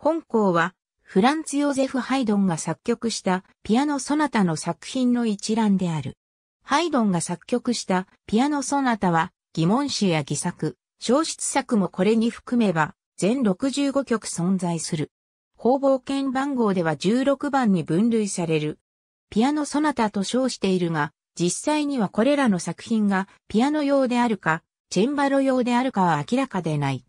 本校は、フランツ・ヨーゼフ・ハイドンが作曲したピアノ・ソナタの作品の一覧である。ハイドンが作曲したピアノ・ソナタは、疑問詞や偽作、小出作もこれに含めば、全65曲存在する。方々券番号では16番に分類される。ピアノ・ソナタと称しているが、実際にはこれらの作品がピアノ用であるか、チェンバロ用であるかは明らかでない。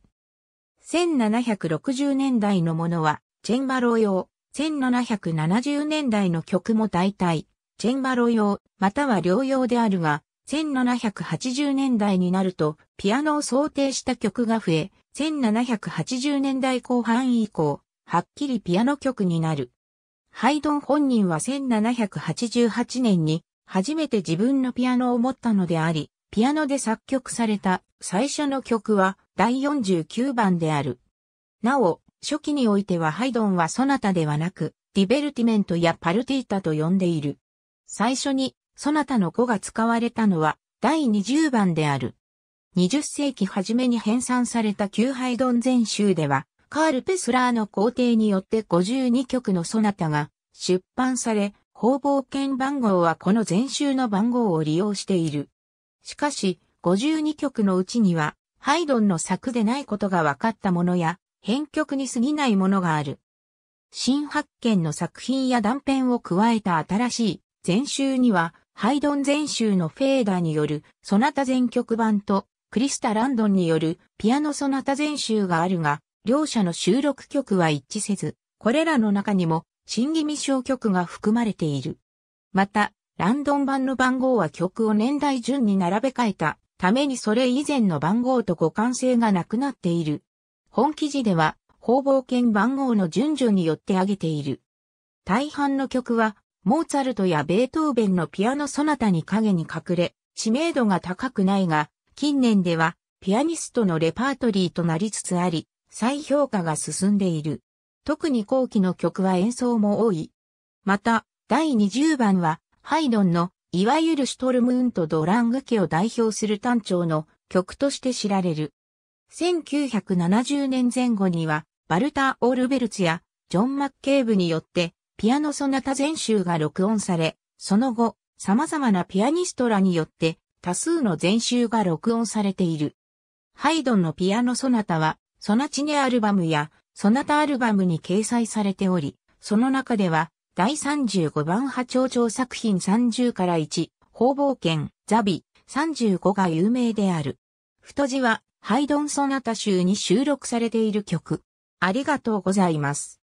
1760年代のものは、チェンバロ用、1770年代の曲も大体、チェンバロ用、または両用であるが、1780年代になると、ピアノを想定した曲が増え、1780年代後半以降、はっきりピアノ曲になる。ハイドン本人は1788年に初めて自分のピアノを持ったのであり、ピアノで作曲された最初の曲は第49番である。なお、初期においてはハイドンはソナタではなく、ディベルティメントやパルティータと呼んでいる。最初に、ソナタの語が使われたのは、第20番である。20世紀初めに編纂された旧ハイドン全集では、カール・ペスラーの皇帝によって52曲のソナタが出版され、方々券番号はこの全集の番号を利用している。しかし、52曲のうちには、ハイドンの作でないことが分かったものや、編曲に過ぎないものがある。新発見の作品や断片を加えた新しい全集には、ハイドン全集のフェーダーによるソナタ全曲版と、クリスタ・ランドンによるピアノソナタ全集があるが、両者の収録曲は一致せず、これらの中にも、新義未小曲が含まれている。また、ランドン版の番号は曲を年代順に並べ替えたためにそれ以前の番号と互換性がなくなっている。本記事では、方々権番号の順序によって挙げている。大半の曲は、モーツァルトやベートーベンのピアノソナタに影に隠れ、知名度が高くないが、近年では、ピアニストのレパートリーとなりつつあり、再評価が進んでいる。特に後期の曲は演奏も多い。また、第20番は、ハイドンのいわゆるシュトルムーンとドラング家を代表する単調の曲として知られる。1970年前後には、バルター・オールベルツやジョン・マッケーブによって、ピアノソナタ全集が録音され、その後、様々なピアニストらによって、多数の全集が録音されている。ハイドンのピアノソナタは、ソナチネアルバムや、ソナタアルバムに掲載されており、その中では、第35番波長長作品30から1、方冒剣、ザビ、35が有名である。太字は、ハイドンソナタ集に収録されている曲。ありがとうございます。